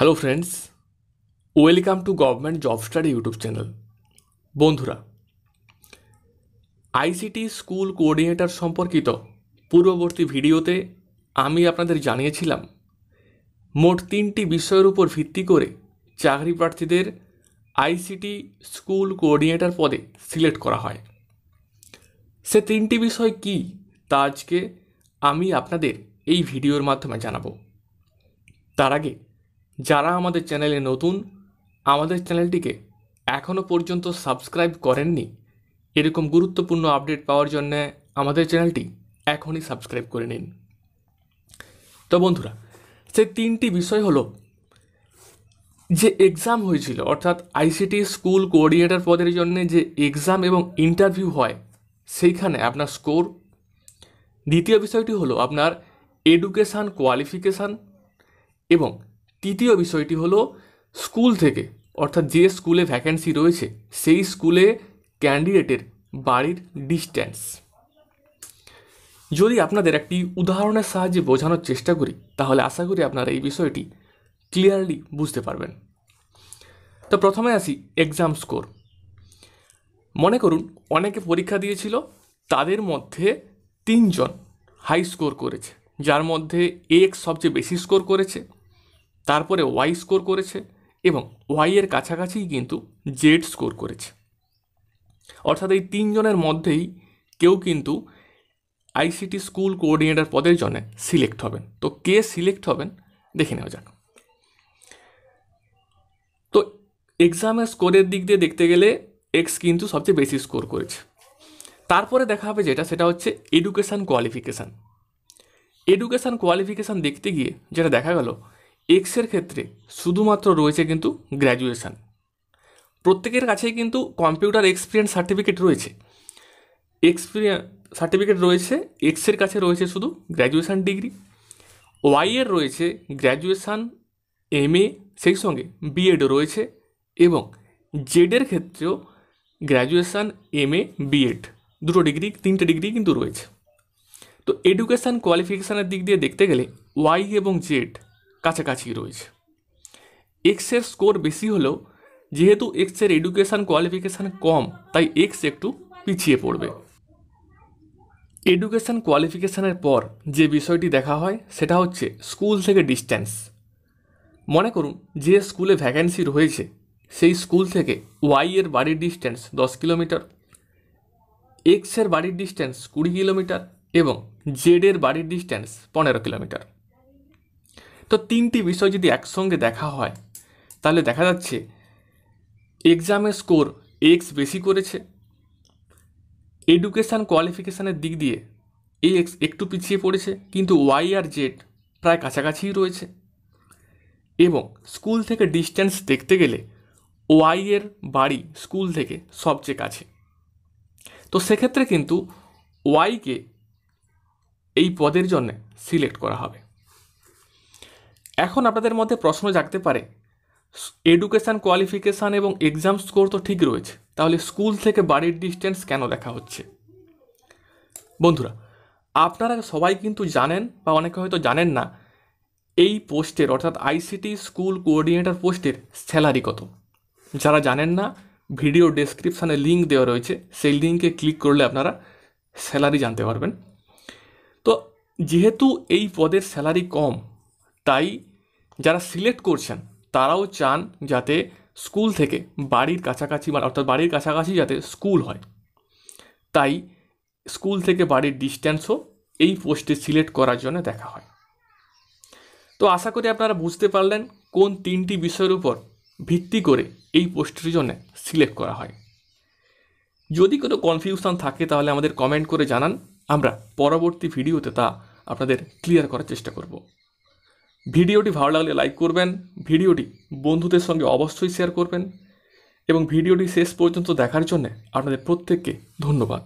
hello friends welcome to government job study YouTube channel বন্ধুরা ICT school coordinator সম্পর্কিত পূর্ববর্তী ভিডিওতে আমি আপনাদের জানিয়েছিলাম মোট তিনটি বিষয়ের উপর ভিত্তি করে চাকরি প্রার্থীদের আইসিটি স্কুল কোঅর্ডিনেটর পদে সিলেক্ট করা হয় সে তিনটি বিষয় কি তা আজকে আমি আপনাদের এই ভিডিওর মাধ্যমে জানাবো তার আগে যারা আমাদের চ্যানেলে নতুন আমাদের চ্যানেলটিকে এখনও পর্যন্ত সাবস্ক্রাইব করেননি এরকম গুরুত্বপূর্ণ আপডেট পাওয়ার জন্যে আমাদের চ্যানেলটি এখনই সাবস্ক্রাইব করে নিন তো বন্ধুরা সেই তিনটি বিষয় হলো যে এক্সাম হয়েছিল অর্থাৎ আইসিটি স্কুল কোঅর্ডিনেটর পদের জন্য যে এক্সাম এবং ইন্টারভিউ হয় সেইখানে আপনার স্কোর দ্বিতীয় বিষয়টি হলো আপনার এডুকেশান কোয়ালিফিকেশান এবং তৃতীয় বিষয়টি হলো স্কুল থেকে অর্থাৎ যে স্কুলে ভ্যাকেন্সি রয়েছে সেই স্কুলে ক্যান্ডিডেটের বাড়ির ডিস্ট্যান্স যদি আপনাদের একটি উদাহরণের সাহায্যে বোঝানোর চেষ্টা করি তাহলে আশা করি আপনারা এই বিষয়টি ক্লিয়ারলি বুঝতে পারবেন তো প্রথমে আসি এক্সাম স্কোর মনে করুন অনেকে পরীক্ষা দিয়েছিল তাদের মধ্যে তিনজন হাই স্কোর করেছে যার মধ্যে এক্স সবচেয়ে বেশি স্কোর করেছে তারপরে ওয়াই স্কোর করেছে এবং ওয়াইয়ের কাছাকাছিই কিন্তু জেড স্কোর করেছে অর্থাৎ এই তিনজনের মধ্যেই কেউ কিন্তু আইসিটি স্কুল কোঅর্ডিনেটর পদের জন্য সিলেক্ট হবেন তো কে সিলেক্ট হবেন দেখে নেওয়া যাক তো এক্সামের স্কোরের দিক দিয়ে দেখতে গেলে এক্স কিন্তু সবচেয়ে বেশি স্কোর করেছে তারপরে দেখা হবে যেটা সেটা হচ্ছে এডুকেশান কোয়ালিফিকেশান এডুকেশান কোয়ালিফিকেশান দেখতে গিয়ে যেটা দেখা গেল এক্সের ক্ষেত্রে শুধুমাত্র রয়েছে কিন্তু গ্র্যাজুয়েশান প্রত্যেকের কাছেই কিন্তু কম্পিউটার এক্সপিরিয়েন্স সার্টিফিকেট রয়েছে এক্সপিরিয়েন্স সার্টিফিকেট রয়েছে এক্সের কাছে রয়েছে শুধু গ্র্যাজুয়েশান ডিগ্রি ওয়াইয়ের রয়েছে গ্র্যাজুয়েশান এম এ সেই সঙ্গে বিএড রয়েছে এবং জেডের ক্ষেত্রেও গ্র্যাজুয়েশান এম এ বিএড দুটো ডিগ্রি তিনটে ডিগ্রি কিন্তু রয়েছে তো এডুকেশান কোয়ালিফিকেশানের দিক দিয়ে দেখতে গেলে ওয়াই এবং জেড কাছাকাছি রয়েছে এক্সের স্কোর বেশি হলেও যেহেতু এক্সের এডুকেশান কোয়ালিফিকেশান কম তাই এক্স একটু পিছিয়ে পড়বে এডুকেশান কোয়ালিফিকেশানের পর যে বিষয়টি দেখা হয় সেটা হচ্ছে স্কুল থেকে ডিস্ট্যান্স মনে করুন যে স্কুলে ভ্যাকেন্সি রয়েছে সেই স্কুল থেকে ওয়াই এর বাড়ির ডিস্ট্যান্স দশ কিলোমিটার এক্সের বাড়ির ডিস্ট্যান্স কুড়ি কিলোমিটার এবং জেডের বাড়ির ডিস্ট্যান্স পনেরো কিলোমিটার তো তিনটি বিষয় যদি একসঙ্গে দেখা হয় তাহলে দেখা যাচ্ছে এক্সামের স্কোর এক্স বেশি করেছে এডুকেশান কোয়ালিফিকেশানের দিক দিয়ে এই এক্স একটু পিছিয়ে পড়েছে কিন্তু ওয়াই আর জেড প্রায় কাছাকাছিই রয়েছে এবং স্কুল থেকে ডিস্টেন্স দেখতে গেলে ওয়াইয়ের বাড়ি স্কুল থেকে সবচেয়ে কাছে তো সেক্ষেত্রে কিন্তু ওয়াইকে এই পদের জন্য সিলেক্ট করা হবে এখন আপনাদের মধ্যে প্রশ্ন জাগতে পারে এডুকেশান কোয়ালিফিকেশান এবং এক্সাম স্কোর তো ঠিক রয়েছে তাহলে স্কুল থেকে বাড়ির ডিস্টেন্স কেন দেখা হচ্ছে বন্ধুরা আপনারা সবাই কিন্তু জানেন বা অনেকে হয়তো জানেন না এই পোস্টের অর্থাৎ আইসিটি স্কুল কোঅর্ডিনেটর পোস্টের স্যালারি কত যারা জানেন না ভিডিও ডেসক্রিপশানে লিঙ্ক দেওয়া রয়েছে সেই লিঙ্কে ক্লিক করলে আপনারা স্যালারি জানতে পারবেন তো যেহেতু এই পদের স্যালারি কম তাই যারা সিলেক্ট করছেন তারাও চান যাতে স্কুল থেকে বাড়ির কাছাকাছি মানে অর্থাৎ বাড়ির কাছাকাছি যাতে স্কুল হয় তাই স্কুল থেকে বাড়ির ডিস্ট্যান্সও এই পোস্টে সিলেক্ট করার জন্য দেখা হয় তো আশা করি আপনারা বুঝতে পারলেন কোন তিনটি বিষয়ের উপর ভিত্তি করে এই পোস্টটির জন্য সিলেক্ট করা হয় যদি কোনো কনফিউশন থাকে তাহলে আমাদের কমেন্ট করে জানান আমরা পরবর্তী ভিডিওতে তা আপনাদের ক্লিয়ার করার চেষ্টা করব ভিডিওটি ভালো লাগলে লাইক করবেন ভিডিওটি বন্ধুদের সঙ্গে অবশ্যই শেয়ার করবেন এবং ভিডিওটি শেষ পর্যন্ত দেখার জন্যে আপনাদের প্রত্যেককে ধন্যবাদ